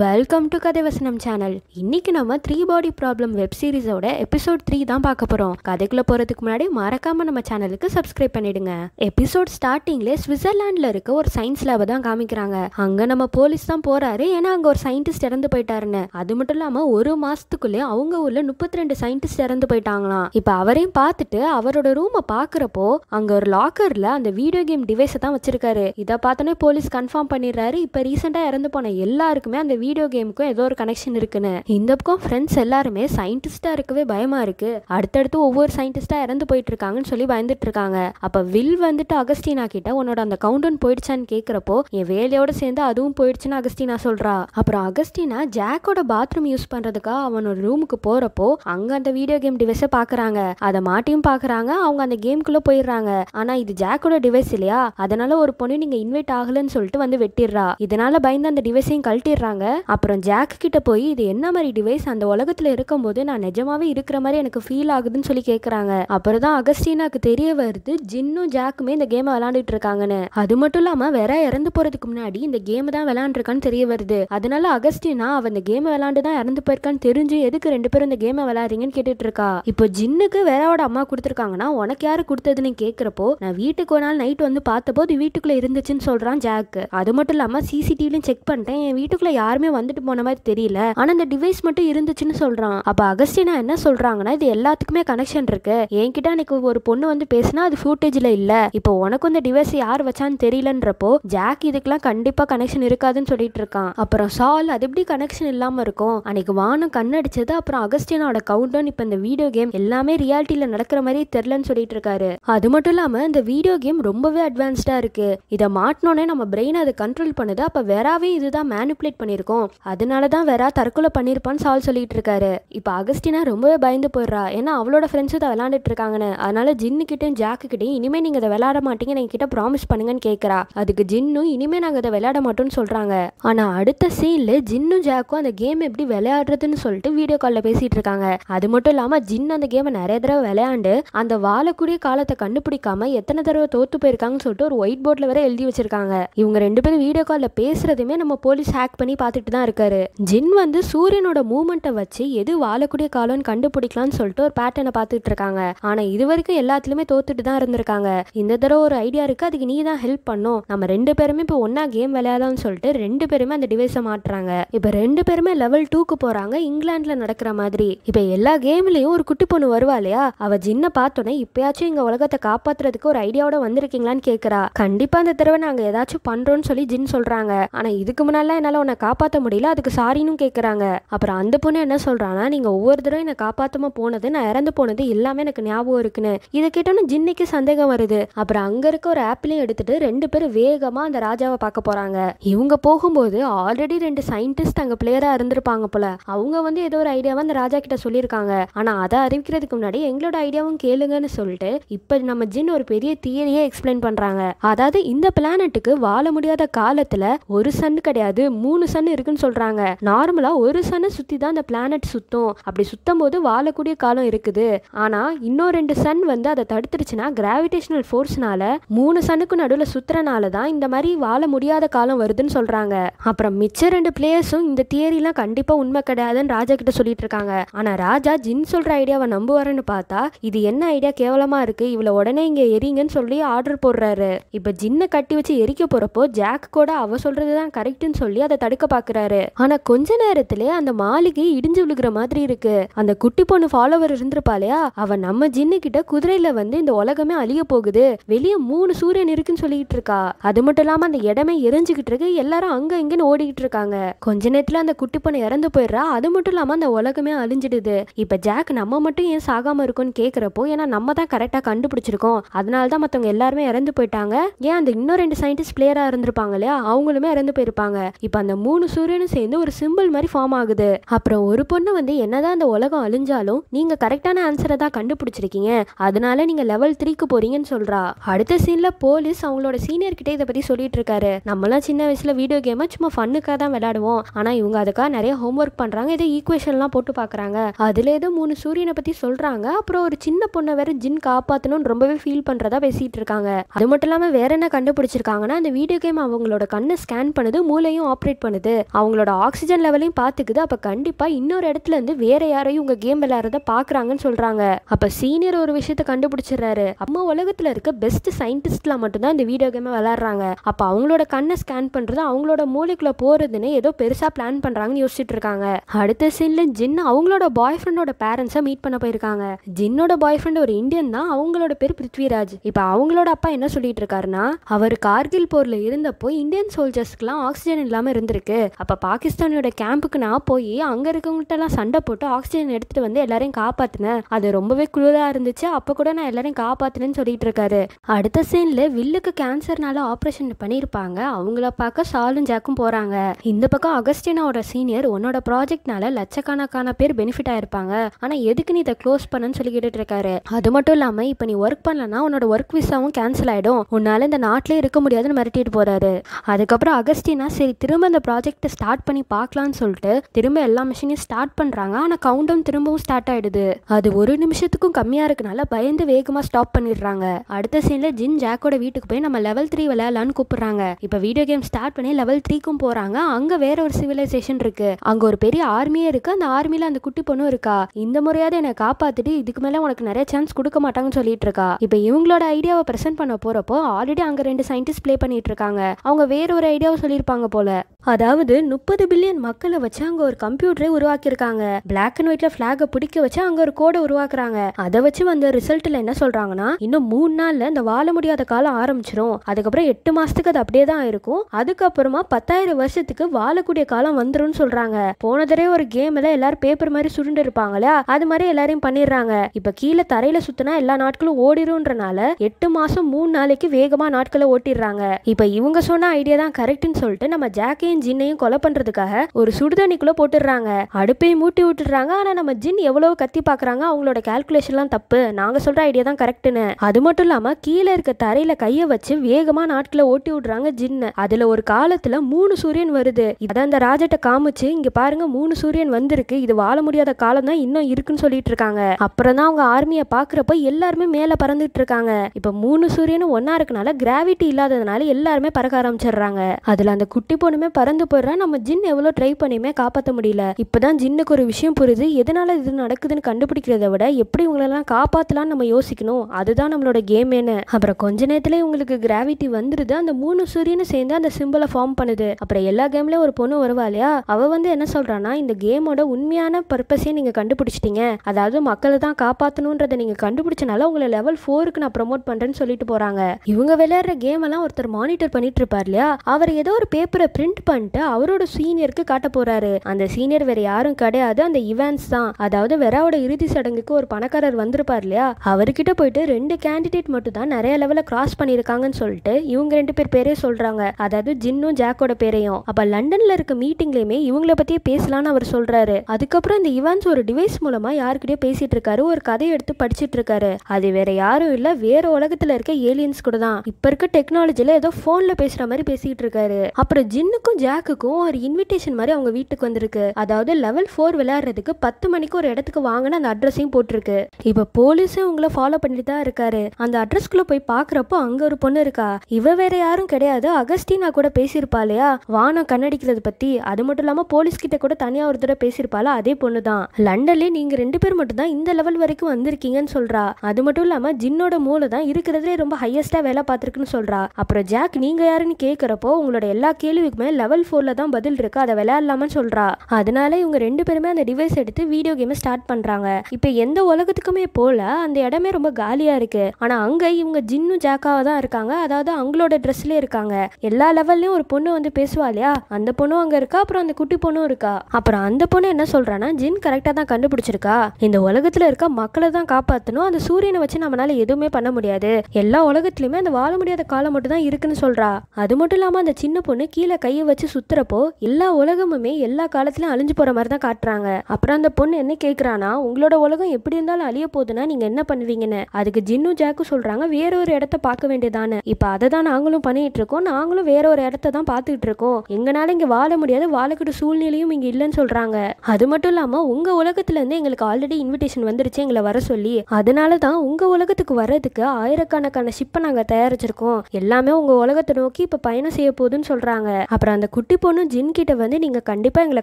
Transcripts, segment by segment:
welcome to கதைவசனம் channel இன்னைக்கு நம்ம three body problem web சீரிஸோட எபிசோட் த்ரீ தான் பார்க்க போறோம் கதைக்குள்ள போறதுக்கு முன்னாடி மறக்காம நம்ம சேனலுக்கு சப்ஸ்கிரைப் பண்ணிடுங்க எபிசோட் ஸ்டார்டிங்ல சுவிட்சர்லாண்ட்ல இருக்க ஒரு சயின்ஸ் லேப தான் காமிக்கிறாங்க அங்க நம்ம போலீஸ் தான் போறாரு ஏன்னா அங்க ஒரு சயின்டிஸ்ட் இறந்து போயிட்டாருன்னு அது மட்டும் இல்லாம ஒரு மாசத்துக்குள்ளே அவங்க ஊர்ல முப்பத்தி ரெண்டு சயின்டிஸ்ட் இறந்து போயிட்டாங்களாம் இப்ப அவரையும் பார்த்துட்டு அவரோட ரூமை பாக்குறப்போ அங்க ஒரு லாக்கர்ல அந்த வீடியோ கேம் டிவைஸை தான் வச்சிருக்காரு இதை பார்த்தோன்னே போலீஸ் கன்ஃபார்ம் பண்ணிடுறாரு இப்ப ரீசெண்டா இறந்து போன எல்லாருக்குமே அந்த வீடியோ கேமுக்கும் ஏதோ ஒரு கனெக்ஷன் இருக்குன்னு இந்த பக்கம் ஃப்ரெண்ட்ஸ் எல்லாருமே சயின்டிஸ்டா இருக்கவே பயமாக இருக்குது அடுத்தடுத்து ஒவ்வொரு சயின்டிஸ்டா இறந்து போயிட்டு இருக்காங்கன்னு சொல்லி பயந்துட்டு இருக்காங்க அப்போ வில் வந்துட்டு அகஸ்டினா கிட்ட உன்னோட அந்த கவுண்டன் போயிடுச்சான்னு கேட்குறப்போ என் வேலையோட சேர்ந்து அதுவும் போயிடுச்சுன்னு அகஸ்டினா சொல்றா அப்புறம் அகஸ்டினா ஜாக்கோட பாத்ரூம் யூஸ் பண்ணுறதுக்காக அவனோட ரூமுக்கு போகிறப்போ அங்கே அந்த வீடியோ கேம் டிவைஸை பார்க்குறாங்க அதை மாட்டியும் பார்க்குறாங்க அவங்க அந்த கேம்குள்ளே போயிடுறாங்க ஆனால் இது ஜாக்கோட டிவைஸ் இல்லையா அதனால ஒரு பொண்ணு நீங்கள் இன்வைட் ஆகலன்னு சொல்லிட்டு வந்து வெட்டிடுறா இதனால பயந்து அந்த டிவைஸையும் கழட்டிடுறாங்க அப்புறம் ஜாக் கிட்ட போய் இது என்ன மாதிரி டிவைஸ் அந்த உலகத்தில் போது நான் நிஜமாவே இருக்கிற மாதிரி எனக்கு ஃபீல் ஆகுதுன்னு சொல்லி கேட்குறாங்க அப்புறம் தான் அகஸ்டீனாக்கு தெரிய வருது ஜின்னும் ஜாக்குமே இந்த கேமை விளாண்டுட்டு இருக்காங்கன்னு அது மட்டும் இல்லாமல் வேற இறந்து போகிறதுக்கு முன்னாடி இந்த கேம் தான் விளையாண்டுருக்கான்னு தெரிய வருது அதனால அகஸ்டினா அவன் இந்த கேமை விளாண்டு தான் இறந்து போயிருக்கான்னு தெரிஞ்சு எதுக்கு ரெண்டு பேரும் இந்த கேமை விளையாடுறீங்கன்னு கேட்டுட்டு இருக்கா இப்போ ஜின்னுக்கு வேறோட அம்மா கொடுத்துருக்காங்கன்னா உனக்கு யாரு கொடுத்ததுன்னு கேட்குறப்போ நான் வீட்டுக்கு ஒரு நாள் நைட் வந்து பார்த்தபோது வீட்டுக்குள்ளே இருந்துச்சுன்னு சொல்கிறான் ஜாக்கு அது மட்டும் இல்லாமல் சிசிடிவிலையும் செக் பண்ணிட்டேன் என் வீட்டுக்குள்ள யார் யாருமே வந்துட்டு போன மாதிரி தெரியல ஆனா அந்த டிவைஸ் மட்டும் இருந்துச்சுன்னு சொல்றான் அப்ப அகஸ்டினா என்ன சொல்றாங்கன்னா இது எல்லாத்துக்குமே கனெக்ஷன் இருக்கு என்கிட்ட அன்னைக்கு ஒரு பொண்ணு வந்து பேசினா அது ஃபூட்டேஜ்ல இல்ல இப்போ உனக்கும் இந்த டிவைஸ் யார் வச்சான்னு தெரியலன்றப்போ ஜாக் இதுக்கெல்லாம் கண்டிப்பா கனெக்ஷன் இருக்காதுன்னு சொல்லிட்டு இருக்கான் அப்புறம் சால் அது எப்படி கனெக்ஷன் இல்லாம இருக்கும் அன்னைக்கு வானம் கண்ணடிச்சது அப்புறம் அகஸ்டினாவோட கவுண்டவுன் இப்போ இந்த வீடியோ கேம் எல்லாமே ரியாலிட்டியில நடக்கிற மாதிரி தெரிலன்னு சொல்லிட்டு இருக்காரு அது மட்டும் இல்லாம இந்த வீடியோ கேம் ரொம்பவே அட்வான்ஸ்டா இருக்கு இதை மாட்டினோடனே நம்ம பிரெயின் அதை கண்ட்ரோல் பண்ணுது அப்ப வேறாவே இதுதான் மேனிப்புலேட் பண்ணிருக்கோம் இருக்கும் அதனால தான் வேற தற்கொலை பண்ணியிருப்பான்னு சால் சொல்லிட்டு இருக்காரு இப்போ அகஸ்டினா ரொம்பவே பயந்து போயிடுறா ஏன்னா அவளோட ஃப்ரெண்ட்ஸ் தான் விளாண்டுட்டு இருக்காங்கன்னு அதனால ஜின்னுக்கிட்டையும் கிட்டையும் இனிமே நீங்க இதை விளையாட மாட்டீங்கன்னு என்கிட்ட ப்ராமிஸ் பண்ணுங்கன்னு கேட்குறா அதுக்கு ஜின்னும் இனிமே நாங்கள் அதை விளையாட மாட்டோம்னு சொல்றாங்க ஆனா அடுத்த சீன்ல ஜின்னும் ஜாக்கும் அந்த கேம் எப்படி விளையாடுறதுன்னு சொல்லிட்டு வீடியோ காலில் பேசிட்டு இருக்காங்க அது மட்டும் இல்லாம ஜின்னு அந்த கேமை நிறைய தடவை விளையாண்டு அந்த வாழக்கூடிய காலத்தை கண்டுபிடிக்காம எத்தனை தடவை தோத்து போயிருக்காங்கன்னு சொல்லிட்டு ஒரு ஒயிட் போர்ட்ல வேற எழுதி வச்சிருக்காங்க இவங்க ரெண்டு பேரும் வீடியோ காலில் பேசுறதுமே நம்ம போலீஸ் ஹேக் பண்ணி பார்த்து பார்த்துட்டு தான் இருக்காரு ஜின் வந்து சூரியனோட மூமெண்ட்டை வச்சு எது வாழக்கூடிய காலம்னு கண்டுபிடிக்கலாம்னு சொல்லிட்டு ஒரு பேட்டர்னை பார்த்துட்டு இருக்காங்க ஆனா இது வரைக்கும் எல்லாத்துலயுமே தோத்துட்டு தான் இருந்திருக்காங்க இந்த தடவை ஒரு ஐடியா இருக்கு அதுக்கு நீ தான் ஹெல்ப் பண்ணும் நம்ம ரெண்டு பேருமே இப்போ ஒன்னா கேம் விளையாடலாம்னு சொல்லிட்டு ரெண்டு பேருமே அந்த டிவைஸை மாட்டுறாங்க இப்போ ரெண்டு பேருமே லெவல் டூக்கு போறாங்க இங்கிலாந்துல நடக்கிற மாதிரி இப்போ எல்லா கேம்லயும் ஒரு குட்டி பொண்ணு வருவா இல்லையா அவ ஜின்ன பார்த்தோன்னே இப்பயாச்சும் எங்க உலகத்தை காப்பாத்துறதுக்கு ஒரு ஐடியாவோட வந்திருக்கீங்களான்னு கேக்குறா கண்டிப்பா அந்த தடவை நாங்க ஏதாச்சும் பண்றோம்னு சொல்லி ஜின் சொல்றாங்க ஆனா இதுக்கு முன்னால என்னால உன்னை காப்பாத்த காப்பாற்ற முடியல அதுக்கு சாரின்னு கேட்குறாங்க அப்புறம் அந்த பொண்ணு என்ன சொல்கிறான்னா நீங்கள் ஒவ்வொரு தடவை என்னை காப்பாற்றமா போனது நான் இறந்து போனது எல்லாமே எனக்கு ஞாபகம் இருக்குன்னு இதை கேட்டோன்னு ஜின்னிக்கு சந்தேகம் வருது அப்புறம் அங்கே இருக்க ஒரு ஆப்பிளையும் எடுத்துட்டு ரெண்டு பேரும் வேகமாக அந்த ராஜாவை பார்க்க போகிறாங்க இவங்க போகும்போது ஆல்ரெடி ரெண்டு சயின்டிஸ்ட் அங்கே பிளேயராக இருந்திருப்பாங்க போல அவங்க வந்து ஏதோ ஒரு ஐடியாவை அந்த ராஜா கிட்ட சொல்லியிருக்காங்க ஆனால் அதை அறிவிக்கிறதுக்கு முன்னாடி எங்களோட ஐடியாவும் கேளுங்கன்னு சொல்லிட்டு இப்போ நம்ம ஜின் ஒரு பெரிய தியரியே எக்ஸ்பிளைன் பண்ணுறாங்க அதாவது இந்த பிளானட்டுக்கு வாழ முடியாத காலத்தில் ஒரு சன் கிடையாது மூணு சன் இருக்குன்னு சொல்கிறாங்க நார்மலாக ஒரு சனை சுற்றி தான் அந்த பிளானட் சுற்றும் அப்படி சுற்றும் போது வாழக்கூடிய காலம் இருக்குது ஆனால் இன்னும் ரெண்டு சன் வந்து அதை தடுத்துருச்சுன்னா கிராவிடேஷனல் ஃபோர்ஸ்னால மூணு சனுக்கு நடுவில் சுத்துறனால தான் இந்த மாதிரி வாழ முடியாத காலம் வருதுன்னு சொல்கிறாங்க அப்புறம் மிச்ச ரெண்டு பிளேயர்ஸும் இந்த தியரிலாம் கண்டிப்பாக உண்மை கிடையாதுன்னு ராஜா கிட்ட சொல்லிட்டு இருக்காங்க ஆனால் ராஜா ஜின் சொல்கிற ஐடியாவை நம்புவாருன்னு பார்த்தா இது என்ன ஐடியா கேவலமாக இருக்குது இவ்வளவு உடனே இங்கே எரிங்கன்னு சொல்லி ஆர்டர் போடுறாரு இப்போ ஜின்னை கட்டி வச்சு எரிக்க போகிறப்போ ஜாக் கூட அவ சொல்கிறது தான் சொல்லி அதை தடுக்க பார்க்க பாக்குறாரு ஆனா கொஞ்ச நேரத்திலே அந்த மாளிகை இடிஞ்சு விழுகிற மாதிரி இருக்கு அந்த குட்டி பொண்ணு ஃபாலோவர் இருந்திருப்பாளையா அவ நம்ம ஜின்னு கிட்ட குதிரையில வந்து இந்த உலகமே அழிய போகுது வெளியே மூணு சூரியன் இருக்குன்னு சொல்லிட்டு இருக்கா அது மட்டும் இல்லாம அந்த இடமே எரிஞ்சுக்கிட்டு இருக்கு எல்லாரும் அங்க இங்கன்னு ஓடிக்கிட்டு இருக்காங்க கொஞ்ச நேரத்துல அந்த குட்டி பொண்ணு இறந்து போயிடுறா அது மட்டும் இல்லாம அந்த உலகமே அழிஞ்சிடுது இப்ப ஜாக் நம்ம மட்டும் ஏன் சாகாம இருக்கும்னு கேக்குறப்போ ஏன்னா நம்ம தான் கரெக்டா கண்டுபிடிச்சிருக்கோம் அதனாலதான் மத்தவங்க எல்லாருமே இறந்து போயிட்டாங்க ஏன் அந்த இன்னும் ரெண்டு சயின்டிஸ்ட் பிளேயரா இருந்திருப்பாங்க இல்லையா அவங்களுமே இறந்து போயிருப்பாங்க இப்ப அந்த மூணு சூரியனும் சூரியனும் சேர்ந்து ஒரு சிம்பிள் மாதிரி ஃபார்ம் ஆகுது அப்புறம் ஒரு பொண்ணு வந்து என்னதான் அந்த உலகம் அழிஞ்சாலும் நீங்க கரெக்டான ஆன்சரை தான் கண்டுபிடிச்சிருக்கீங்க அதனால நீங்க லெவல் த்ரீக்கு போறீங்கன்னு சொல்றா அடுத்த சீன்ல போலீஸ் அவங்களோட சீனியர் கிட்டே இதை பத்தி சொல்லிட்டு இருக்காரு நம்மளாம் சின்ன வயசுல வீடியோ கேமை சும்மா ஃபன்னுக்காக தான் விளையாடுவோம் ஆனா இவங்க அதுக்காக நிறைய ஹோம்ஒர்க் பண்றாங்க ஏதோ ஈக்குவேஷன்லாம் போட்டு பாக்குறாங்க அதுல ஏதோ மூணு சூரியனை பத்தி சொல்றாங்க அப்புறம் ஒரு சின்ன பொண்ணை வேற ஜின் காப்பாத்தணும்னு ரொம்பவே ஃபீல் பண்றதா பேசிட்டு இருக்காங்க அது மட்டும் இல்லாம வேற என்ன கண்டுபிடிச்சிருக்காங்கன்னா அந்த வீடியோ கேம் அவங்களோட கண்ணை ஸ்கேன் பண்ணுது மூளையும் ஆப்ரேட் பண்ணுது அவங்களோட ஆக்சிஜன் லெவலையும் பார்த்துக்குது அப்போ கண்டிப்பாக இன்னொரு இடத்துல இருந்து வேற யாரையும் உங்கள் கேம் விளையாடுறத பார்க்குறாங்கன்னு சொல்கிறாங்க அப்போ சீனியர் ஒரு விஷயத்த கண்டுபிடிச்சிடுறாரு அம்மா உலகத்தில் இருக்க பெஸ்ட் சயின்டிஸ்ட்லாம் மட்டும்தான் இந்த வீடியோ கேமை விளையாடுறாங்க அப்போ அவங்களோட கண்ணை ஸ்கேன் பண்ணுறது அவங்களோட மூளைக்குள்ளே போகிறதுன்னு ஏதோ பெருசாக பிளான் பண்ணுறாங்கன்னு யோசிச்சுட்டு இருக்காங்க அடுத்த சீனில் ஜின் அவங்களோட பாய் ஃப்ரெண்டோட பேரண்ட்ஸை மீட் பண்ண போயிருக்காங்க ஜின்னோட பாய் ஃப்ரெண்ட் ஒரு இந்தியன் தான் அவங்களோட பேர் பிருத்விராஜ் இப்போ அவங்களோட அப்பா என்ன சொல்லிட்டு இருக்காருன்னா அவர் கார்கில் போரில் இருந்தப்போ இந்தியன் சோல்ஜர்ஸ்க்குலாம் ஆக்சிஜன் இல்லாமல் இருந்திருக்கு அப்போ பாகிஸ்தானோட கேம்புக்கு நான் போய் அங்கே இருக்கவங்கள்ட்டலாம் சண்டை போட்டு ஆக்சிஜன் எடுத்துகிட்டு வந்து எல்லாரையும் காப்பாற்றினேன் அது ரொம்பவே குளிராக இருந்துச்சு அப்போ கூட நான் எல்லாரையும் காப்பாற்றினேன்னு சொல்லிட்டு இருக்காரு அடுத்த சீனில் வில்லுக்கு கேன்சர்னால ஆப்ரேஷன் பண்ணியிருப்பாங்க அவங்கள பார்க்க ஷாலும் ஜாக்கும் போகிறாங்க இந்த பக்கம் அகஸ்டினாவோட சீனியர் உன்னோட ப்ராஜெக்ட்னால லட்சக்கணக்கான பேர் பெனிஃபிட் ஆயிருப்பாங்க ஆனால் எதுக்கு நீ இதை க்ளோஸ் பண்ணன்னு சொல்லி கேட்டுட்டு இருக்காரு அது மட்டும் இல்லாமல் இப்போ நீ ஒர்க் பண்ணலன்னா உன்னோட ஒர்க் விசாவும் கேன்சல் ஆகிடும் உன்னால் இந்த நாட்டிலே இருக்க முடியாதுன்னு மிரட்டிட்டு போகிறாரு அதுக்கப்புறம் அகஸ்டினா சரி திரும்ப இந்த ப்ராஜெக்ட் ப்ராஜெக்டை ஸ்டார்ட் பண்ணி பார்க்கலான்னு சொல்லிட்டு திரும்ப எல்லா மிஷினையும் ஸ்டார்ட் பண்ணுறாங்க ஆனால் கவுண்டவுன் திரும்பவும் ஸ்டார்ட் ஆகிடுது அது ஒரு நிமிஷத்துக்கும் கம்மியாக இருக்கனால பயந்து வேகமாக ஸ்டாப் பண்ணிடுறாங்க அடுத்த சீனில் ஜின் ஜாக்கோட வீட்டுக்கு போய் நம்ம லெவல் த்ரீ விளையாடலான்னு கூப்பிட்றாங்க இப்போ வீடியோ கேம் ஸ்டார்ட் பண்ணி லெவல் த்ரீக்கும் போகிறாங்க அங்கே வேற ஒரு சிவிலைசேஷன் இருக்கு அங்கே ஒரு பெரிய ஆர்மியே இருக்கு அந்த ஆர்மியில் அந்த குட்டி பொண்ணும் இருக்கா இந்த முறையாவது என்னை காப்பாற்றிட்டு இதுக்கு மேலே உனக்கு நிறைய சான்ஸ் கொடுக்க மாட்டாங்கன்னு சொல்லிட்டு இருக்கா இப்போ இவங்களோட ஐடியாவை ப்ரெசென்ட் பண்ண போகிறப்போ ஆல்ரெடி அங்கே ரெண்டு சயின்டிஸ்ட் ப்ளே பண்ணிட்டு இருக்காங்க அவங்க வேற ஒரு ஐடியாவை சொல்லியிருப்பாங்க போல அதாவது முப்பது பில்லியன் மக்களை வச்சு அங்க ஒரு கம்ப்யூட்டரை உருவாக்கியிருக்காங்க பிளாக் அண்ட் ஒயிட்ல பிளாக பிடிக்க வச்சு அங்க ஒரு கோடை உருவாக்குறாங்க அதை வச்சு வந்த ரிசல்ட்ல என்ன சொல்றாங்கன்னா இன்னும் மூணு நாள்ல இந்த வாழ முடியாத காலம் ஆரம்பிச்சிரும் அதுக்கப்புறம் எட்டு மாசத்துக்கு அது அப்படியே தான் இருக்கும் அதுக்கப்புறமா பத்தாயிரம் வருஷத்துக்கு வாழக்கூடிய காலம் வந்துரும் சொல்றாங்க போன தடவை ஒரு கேம்ல எல்லாரும் பேப்பர் மாதிரி சுருண்டு இருப்பாங்களா அது மாதிரி எல்லாரையும் பண்ணிடுறாங்க இப்ப கீழே தரையில சுத்தினா எல்லா நாட்களும் ஓடிடும்ன்றனால எட்டு மாசம் மூணு நாளைக்கு வேகமா நாட்களை ஓட்டிடுறாங்க இப்ப இவங்க சொன்ன ஐடியா தான் கரெக்ட்னு சொல்லிட்டு நம்ம ஜாக்கையும் ஜின்னையும் ஜின்னையும் கொலை பண்றதுக்காக ஒரு சுடுதண்ணிக்குள்ள போட்டுடுறாங்க அடுப்பையும் மூட்டி விட்டுடுறாங்க ஆனா நம்ம ஜின் எவ்வளவு கத்தி பாக்குறாங்க அவங்களோட கால்குலேஷன்லாம் தப்பு நாங்க சொல்ற ஐடியா தான் கரெக்ட்னு அது மட்டும் இல்லாம கீழே இருக்க தரையில கைய வச்சு வேகமா நாட்களை ஓட்டி விடுறாங்க ஜின்னு அதுல ஒரு காலத்துல மூணு சூரியன் வருது அதை அந்த ராஜட்ட காமிச்சு இங்க பாருங்க மூணு சூரியன் வந்திருக்கு இது வாழ முடியாத காலம் தான் இன்னும் இருக்குன்னு சொல்லிட்டு இருக்காங்க அப்புறம் தான் அவங்க ஆர்மியை பாக்குறப்ப எல்லாருமே மேல பறந்துட்டு இருக்காங்க இப்ப மூணு சூரியனும் ஒன்னா இருக்கனால கிராவிட்டி இல்லாததுனால எல்லாருமே பறக்க ஆரம்பிச்சிடுறாங்க அதுல அந்த குட்டி பொண்ணுமே பற பறந்து போயிடுறா நம்ம ஜின் எவ்வளோ ட்ரை பண்ணியுமே காப்பாற்ற முடியல இப்போதான் ஜின்னுக்கு ஒரு விஷயம் புரியுது எதனால இது நடக்குதுன்னு கண்டுபிடிக்கிறத விட எப்படி இவங்களெல்லாம் காப்பாற்றலாம்னு நம்ம யோசிக்கணும் அதுதான் நம்மளோட கேம் என்ன அப்புறம் கொஞ்ச நேரத்துல உங்களுக்கு கிராவிட்டி வந்துடுது அந்த மூணு சூரியனும் சேர்ந்து அந்த சிம்பிளை ஃபார்ம் பண்ணுது அப்புறம் எல்லா கேம்லயும் ஒரு பொண்ணு வருவா இல்லையா அவ வந்து என்ன சொல்றான்னா இந்த கேமோட உண்மையான பர்பஸே நீங்க கண்டுபிடிச்சிட்டீங்க அதாவது மக்களை தான் காப்பாற்றணுன்றதை நீங்க கண்டுபிடிச்சனால உங்களை லெவல் ஃபோருக்கு நான் ப்ரமோட் பண்றேன்னு சொல்லிட்டு போறாங்க இவங்க விளையாடுற கேம் எல்லாம் ஒருத்தர் மானிட்டர் பண்ணிட்டு இருப்பார் இல்லையா அவர் ஏதோ ஒரு பேப்பரை பிரிண்ட் பண்ணிட்டு அவரோட சீனியருக்கு காட்ட போறாரு அந்த சீனியர் வேற யாரும் கிடையாது அந்த இவன்ஸ் தான் அதாவது வெராவோட இறுதி சடங்குக்கு ஒரு பணக்காரர் வந்திருப்பார் இல்லையா அவர்கிட்ட போயிட்டு ரெண்டு கேண்டிடேட் மட்டும் தான் நிறைய லெவலில் கிராஸ் பண்ணியிருக்காங்கன்னு சொல்லிட்டு இவங்க ரெண்டு பேர் பேரே சொல்றாங்க அதாவது ஜின்னும் ஜாக்கோட பேரையும் அப்ப லண்டன்ல இருக்க மீட்டிங்லயுமே இவங்கள பத்தியே பேசலாம்னு அவர் சொல்றாரு அதுக்கப்புறம் இந்த இவன்ஸ் ஒரு டிவைஸ் மூலமா யாருக்கிட்டே பேசிட்டு இருக்காரு ஒரு கதையை எடுத்து படிச்சிட்டு இருக்காரு அது வேற யாரும் இல்ல வேற உலகத்துல இருக்க ஏலியன்ஸ் கூட தான் இப்ப இருக்க டெக்னாலஜில ஏதோ போன்ல பேசுற மாதிரி பேசிட்டு இருக்காரு அப்புறம் ஜின்னுக்கும் ஜாக்குக்கும் ஒரு இன்விடேஷன் மாதிரி அவங்க வீட்டுக்கு வந்திருக்கு அதாவது லெவல் ஃபோர் விளையாடுறதுக்கு பத்து மணிக்கு ஒரு இடத்துக்கு வாங்கின அந்த அட்ரஸையும் போட்டிருக்கு இப்போ போலீஸும் உங்களை ஃபாலோ பண்ணிட்டு தான் இருக்காரு அந்த அட்ரஸ்க்குள்ள போய் பாக்குறப்போ அங்க ஒரு பொண்ணு இருக்கா இவ வேற யாரும் கிடையாது அகஸ்டினா கூட பேசியிருப்பா இல்லையா வானம் கண்ணடிக்கிறத பத்தி அது மட்டும் இல்லாம போலீஸ் கிட்ட கூட தனியா ஒரு தடவை பேசியிருப்பால அதே பொண்ணு தான் லண்டன்ல நீங்க ரெண்டு பேர் மட்டும் தான் இந்த லெவல் வரைக்கும் வந்திருக்கீங்கன்னு சொல்றா அது மட்டும் இல்லாம ஜின்னோட மூளை தான் இருக்கிறதுலே ரொம்ப ஹையஸ்டா வேலை பார்த்துருக்குன்னு சொல்றா அப்புறம் ஜாக் நீங்க யாருன்னு கேட்குறப்போ உங்களோட எல்லா கேள்விக்குமே லெவல் லெவல் ஃபோரில் தான் பதில் இருக்கு அதை விளையாடலாமான்னு சொல்கிறா அதனால இவங்க ரெண்டு பேருமே அந்த டிவைஸ் எடுத்து வீடியோ கேமை ஸ்டார்ட் பண்ணுறாங்க இப்போ எந்த உலகத்துக்குமே போல அந்த இடமே ரொம்ப காலியாக இருக்கு ஆனால் அங்கே இவங்க ஜின்னும் ஜாக்காவாக தான் இருக்காங்க அதாவது அவங்களோட ட்ரெஸ்லேயே இருக்காங்க எல்லா லெவல்லையும் ஒரு பொண்ணு வந்து பேசுவா இல்லையா அந்த பொண்ணும் அங்கே இருக்கா அப்புறம் அந்த குட்டி பொண்ணும் இருக்கா அப்புறம் அந்த பொண்ணு என்ன சொல்கிறான்னா ஜின் கரெக்டாக தான் கண்டுபிடிச்சிருக்கா இந்த உலகத்தில் இருக்க மக்களை தான் காப்பாற்றணும் அந்த சூரியனை வச்சு நம்மளால எதுவுமே பண்ண முடியாது எல்லா உலகத்துலையுமே அந்த வாழ முடியாத காலம் மட்டும் தான் இருக்குன்னு சொல்கிறா அது மட்டும் இல்லாமல் அந்த சின்ன பொண்ணு கீழே கையை வச்சு வச்சு சுத்துறப்போ எல்லா உலகமுமே எல்லா காலத்திலும் அழிஞ்சு போகிற மாதிரி தான் காட்டுறாங்க அப்புறம் அந்த பொண்ணு என்ன கேக்குறானா உங்களோட உலகம் எப்படி இருந்தாலும் அழிய போதுன்னா நீங்கள் என்ன பண்ணுவீங்கன்னு அதுக்கு ஜின்னு ஜாக்கும் சொல்கிறாங்க வேற ஒரு இடத்த பார்க்க வேண்டியதானு இப்போ அதை தான் நாங்களும் பண்ணிகிட்டு இருக்கோம் நாங்களும் வேற ஒரு இடத்த தான் பார்த்துக்கிட்டு இருக்கோம் எங்கனால இங்கே வாழ முடியாது வாழக்கூடிய சூழ்நிலையும் இங்கே இல்லைன்னு சொல்கிறாங்க அது மட்டும் இல்லாமல் உங்கள் இருந்து எங்களுக்கு ஆல்ரெடி இன்விடேஷன் வந்துருச்சு எங்களை வர சொல்லி அதனால தான் உங்கள் உலகத்துக்கு வர்றதுக்கு ஆயிரக்கணக்கான ஷிப்பை நாங்கள் தயாரிச்சிருக்கோம் எல்லாமே உங்கள் உலகத்தை நோக்கி இப்போ பயணம் செய்ய போகுதுன்னு சொல்கிறாங்க அப்புறம் அந்த குட்டி பொண்ணு ஜின் கிட்ட வந்து நீங்கள் கண்டிப்பாக எங்களை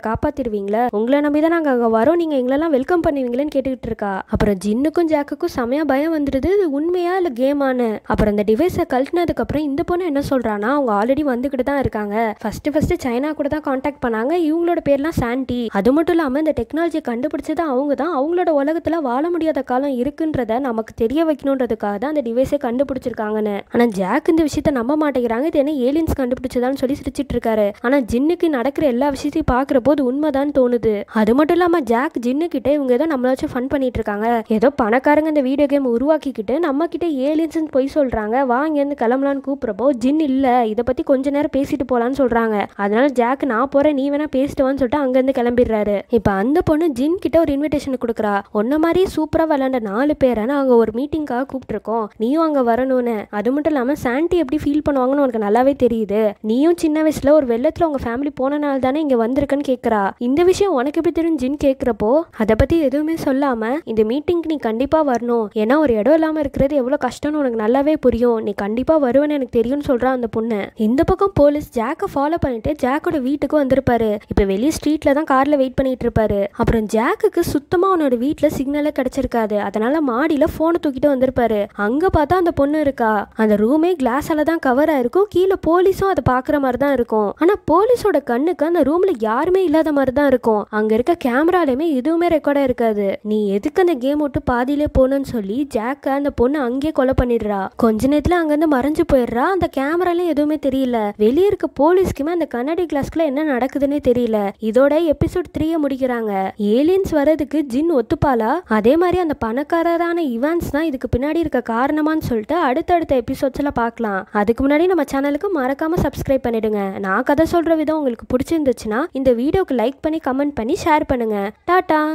காப்பாத்திருவீங்களா உங்களை நம்பி தான் நாங்கள் அங்கே வரோம் நீங்கள் எங்களெல்லாம் வெல்கம் பண்ணுவீங்களேன்னு கேட்டுக்கிட்டு இருக்கா அப்புறம் ஜின்னுக்கும் ஜாக்குக்கும் சமையா பயம் வந்துடுது இது உண்மையா கேம் கேமானு அப்புறம் அந்த டிவைஸை கழட்டினதுக்கப்புறம் இந்த பொண்ணு என்ன சொல்கிறான்னா அவங்க ஆல்ரெடி வந்துக்கிட்டு தான் இருக்காங்க ஃபஸ்ட்டு ஃபஸ்ட்டு சைனா கூட தான் காண்டாக்ட் பண்ணாங்க இவங்களோட பேர்லாம் சாண்டி அது மட்டும் இல்லாமல் இந்த டெக்னாலஜி கண்டுபிடிச்சது அவங்க தான் அவங்களோட உலகத்தில் வாழ முடியாத காலம் இருக்குன்றத நமக்கு தெரிய வைக்கணுன்றதுக்காக தான் அந்த டிவைஸை கண்டுபிடிச்சிருக்காங்கன்னு ஆனால் ஜாக் இந்த விஷயத்த நம்ப மாட்டேங்கிறாங்க இது என்ன ஏலியன்ஸ் கண்டுபிடிச்சதான்னு சொல்லி சிரிச்சிட்டு இருக்காரு ஆனால் ஜின்னுக்கு நடக்கிற எல்லா விஷயத்தையும் பார்க்குற போது உண்மைதான் தோணுது அது மட்டும் இல்லாமல் ஜாக் ஜின்னுக்கிட்ட இவங்க ஏதோ நம்மளாச்சும் ஃபன் பண்ணிட்டு இருக்காங்க ஏதோ பணக்காரங்க இந்த வீடியோ கேம் உருவாக்கிக்கிட்டு நம்ம கிட்ட ஏலியன்ஸ்னு போய் சொல்கிறாங்க வாங்கேருந்து கிளம்பலான்னு கூப்பிட்றப்போ ஜின் இல்லை இதை பற்றி கொஞ்ச நேரம் பேசிட்டு போலான்னு சொல்கிறாங்க அதனால ஜாக் நான் போகிறேன் நீ வேணா பேசிட்டு வான்னு சொல்லிட்டு அங்கேருந்து கிளம்பிடுறாரு இப்போ அந்த பொண்ணு ஜின் கிட்ட ஒரு இன்விடேஷன் கொடுக்குறா ஒன்ன மாதிரி சூப்பராக விளாண்ட நாலு பேரை நாங்கள் ஒரு மீட்டிங்காக கூப்பிட்ருக்கோம் நீயும் அங்கே வரணும்னு அது மட்டும் இல்லாமல் சாண்டி எப்படி ஃபீல் பண்ணுவாங்கன்னு உனக்கு நல்லாவே தெரியுது நீயும் சின்ன வயசில் ஒரு வெள்ள வெள்ளத்தில் உங்க ஃபேமிலி போனனால தானே இங்கே வந்திருக்குன்னு கேக்குறா இந்த விஷயம் உனக்கு எப்படி தெரியும் ஜின் கேட்குறப்போ அதை பற்றி எதுவுமே சொல்லாமல் இந்த மீட்டிங்க்கு நீ கண்டிப்பாக வரணும் ஏன்னா ஒரு இடம் இல்லாமல் இருக்கிறது எவ்வளோ கஷ்டம்னு உனக்கு நல்லாவே புரியும் நீ கண்டிப்பாக வருவேன்னு எனக்கு தெரியும்னு சொல்றா அந்த பொண்ணு இந்த பக்கம் போலீஸ் ஜாக்கை ஃபாலோ பண்ணிட்டு ஜாக்கோட வீட்டுக்கு வந்திருப்பாரு இப்போ வெளியே ஸ்ட்ரீட்டில் தான் காரில் வெயிட் பண்ணிட்டு இருப்பாரு அப்புறம் ஜாக்குக்கு சுத்தமாக அவனோட வீட்டில் சிக்னலே கிடச்சிருக்காது அதனால மாடியில் ஃபோனை தூக்கிட்டு வந்திருப்பாரு அங்கே பார்த்தா அந்த பொண்ணு இருக்கா அந்த ரூமே கிளாஸால தான் கவரா இருக்கும் கீழே போலீஸும் அதை பார்க்குற மாதிரி தான் இருக்கும் ஆனா ஆனால் போலீஸோட கண்ணுக்கு அந்த ரூம்ல யாருமே இல்லாத மாதிரி தான் இருக்கும் அங்க இருக்க கேமராலையுமே எதுவுமே ரெக்கார்டாக இருக்காது நீ எதுக்கு அந்த கேம் விட்டு பாதியிலே போனன்னு சொல்லி ஜாக்க அந்த பொண்ணு அங்கேயே கொலை பண்ணிடுறா கொஞ்ச நேரத்தில் அங்கேருந்து மறைஞ்சு போயிடுறா அந்த கேமராலையும் எதுவுமே தெரியல வெளியே இருக்க போலீஸ்க்குமே அந்த கண்ணாடி கிளாஸ்க்குள்ள என்ன நடக்குதுன்னே தெரியல இதோட எபிசோட் த்ரீயை முடிக்கிறாங்க ஏலியன்ஸ் வர்றதுக்கு ஜின் ஒத்துப்பாளா அதே மாதிரி அந்த பணக்காரரான இவான்ஸ் தான் இதுக்கு பின்னாடி இருக்க காரணமான்னு சொல்லிட்டு அடுத்தடுத்த எபிசோட்ஸில் பார்க்கலாம் அதுக்கு முன்னாடி நம்ம சேனலுக்கு மறக்காம சப்ஸ்கிரைப் பண்ணிடுங்க நான் கதை சொல்கிற விதம் உங்களுக்கு பிடிச்சிருந்துச்சுன்னா இந்த வீடியோக்கு லைக் பண்ணி கமெண்ட் பண்ணி ஷேர் பண்ணுங்கள் டாட்டா